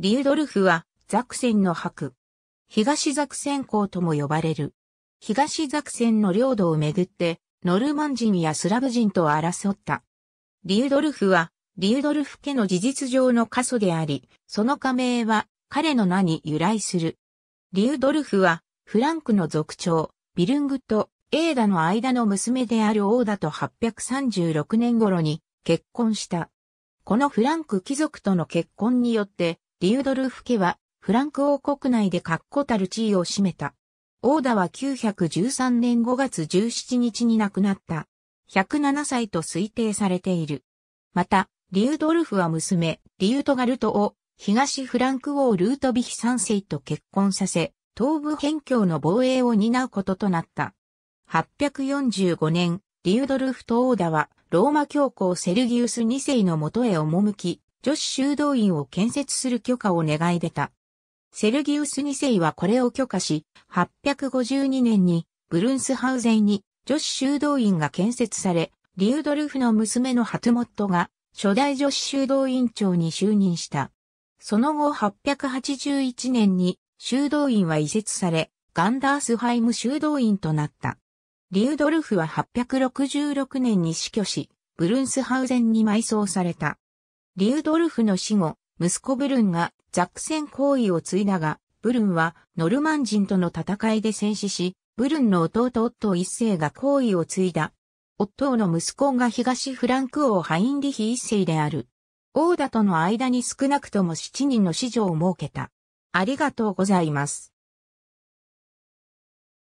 リュードルフは、ザクセンの伯。東ザクセン公とも呼ばれる。東ザクセンの領土をめぐって、ノルマン人やスラブ人と争った。リュードルフは、リュードルフ家の事実上の過疎であり、その加盟は彼の名に由来する。リュードルフは、フランクの族長、ビルングとエーダの間の娘であるオーダと836年頃に結婚した。このフランク貴族との結婚によって、リュードルフ家は、フランク王国内で確固たる地位を占めた。オーダは913年5月17日に亡くなった。107歳と推定されている。また、リュードルフは娘、リュートガルトを東フランク王ルートビヒ3世と結婚させ、東部辺境の防衛を担うこととなった。845年、リュードルフとオーダは、ローマ教皇セルギウス2世のもとへ赴き、女子修道院を建設する許可を願い出た。セルギウス2世はこれを許可し、852年にブルンスハウゼンに女子修道院が建設され、リュードルフの娘のハトモットが初代女子修道院長に就任した。その後881年に修道院は移設され、ガンダースハイム修道院となった。リュードルフは866年に死去し、ブルンスハウゼンに埋葬された。リュードルフの死後、息子ブルンがザクセン行為を継いだが、ブルンはノルマン人との戦いで戦死し、ブルンの弟夫一世が行為を継いだ。夫の息子が東フランク王ハインリヒ一世である。王だとの間に少なくとも7人の子女を設けた。ありがとうございます。